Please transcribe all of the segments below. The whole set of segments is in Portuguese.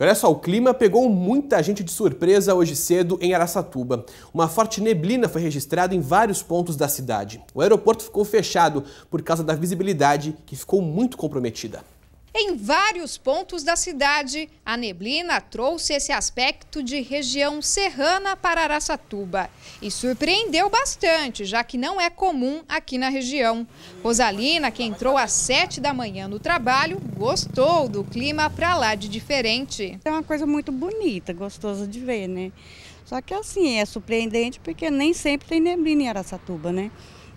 Olha só, o clima pegou muita gente de surpresa hoje cedo em Araçatuba. Uma forte neblina foi registrada em vários pontos da cidade. O aeroporto ficou fechado por causa da visibilidade, que ficou muito comprometida. Em vários pontos da cidade, a neblina trouxe esse aspecto de região serrana para Araçatuba e surpreendeu bastante, já que não é comum aqui na região. Rosalina, que entrou às 7 da manhã no trabalho, gostou do clima para lá de diferente. É uma coisa muito bonita, gostosa de ver, né? Só que assim, é surpreendente porque nem sempre tem neblina em Araçatuba, né?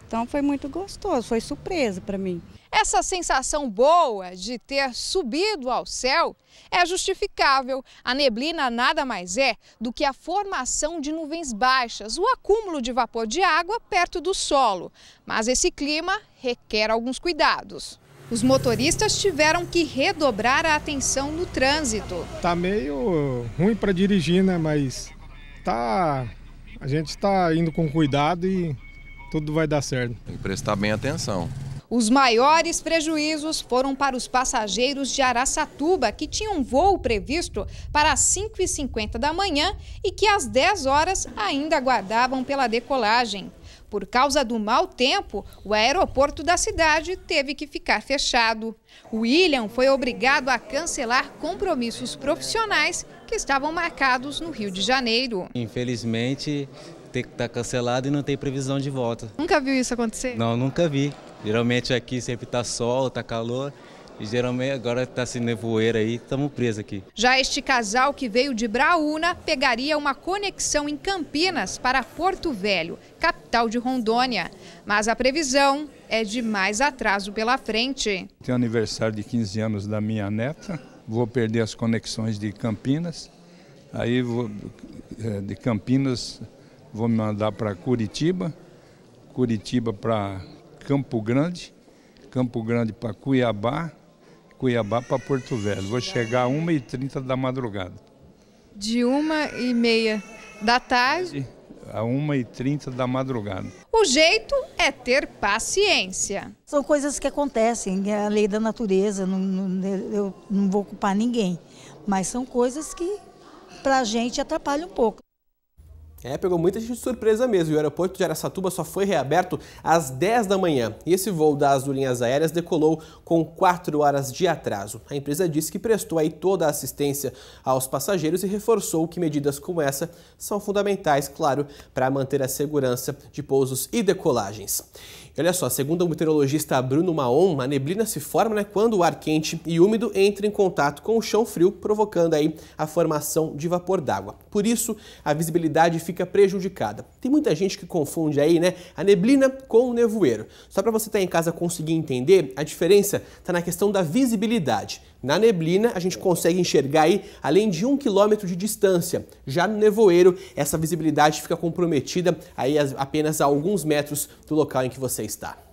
Então foi muito gostoso, foi surpresa para mim. Essa sensação boa de ter subido ao céu é justificável. A neblina nada mais é do que a formação de nuvens baixas, o acúmulo de vapor de água perto do solo. Mas esse clima requer alguns cuidados. Os motoristas tiveram que redobrar a atenção no trânsito. Tá meio ruim para dirigir, né? Mas tá, a gente está indo com cuidado e tudo vai dar certo. Tem que prestar bem atenção. Os maiores prejuízos foram para os passageiros de Araçatuba, que tinham um voo previsto para as 5h50 da manhã e que às 10 horas ainda aguardavam pela decolagem. Por causa do mau tempo, o aeroporto da cidade teve que ficar fechado. William foi obrigado a cancelar compromissos profissionais que estavam marcados no Rio de Janeiro. Infelizmente, tem que estar tá cancelado e não tem previsão de volta. Nunca viu isso acontecer? Não, nunca vi. Geralmente aqui sempre está sol, está calor. E geralmente agora está se assim, nevoeira aí, estamos presos aqui. Já este casal que veio de Braúna pegaria uma conexão em Campinas para Porto Velho, capital de Rondônia. Mas a previsão é de mais atraso pela frente. Tem aniversário de 15 anos da minha neta, vou perder as conexões de Campinas. Aí vou, é, de Campinas vou me mandar para Curitiba, Curitiba para Campo Grande, Campo Grande para Cuiabá, Cuiabá para Porto Velho. Vou chegar às 1h30 da madrugada. De 1h30 da tarde? A 1h30 da madrugada. O jeito é ter paciência. São coisas que acontecem, é a lei da natureza, não, não, eu não vou culpar ninguém. Mas são coisas que, para a gente, atrapalham um pouco. É, pegou muita gente de surpresa mesmo. E o aeroporto de Aracatuba só foi reaberto às 10 da manhã. E esse voo da Azul Linhas Aéreas decolou com 4 horas de atraso. A empresa disse que prestou aí toda a assistência aos passageiros e reforçou que medidas como essa são fundamentais, claro, para manter a segurança de pousos e decolagens. Olha só, segundo o meteorologista Bruno Maon, a neblina se forma né, quando o ar quente e úmido entra em contato com o chão frio, provocando aí a formação de vapor d'água. Por isso, a visibilidade fica prejudicada. Tem muita gente que confunde aí, né, a neblina com o nevoeiro. Só para você estar tá em casa conseguir entender, a diferença está na questão da visibilidade. Na neblina, a gente consegue enxergar aí além de um quilômetro de distância. Já no nevoeiro, essa visibilidade fica comprometida aí apenas a alguns metros do local em que você está.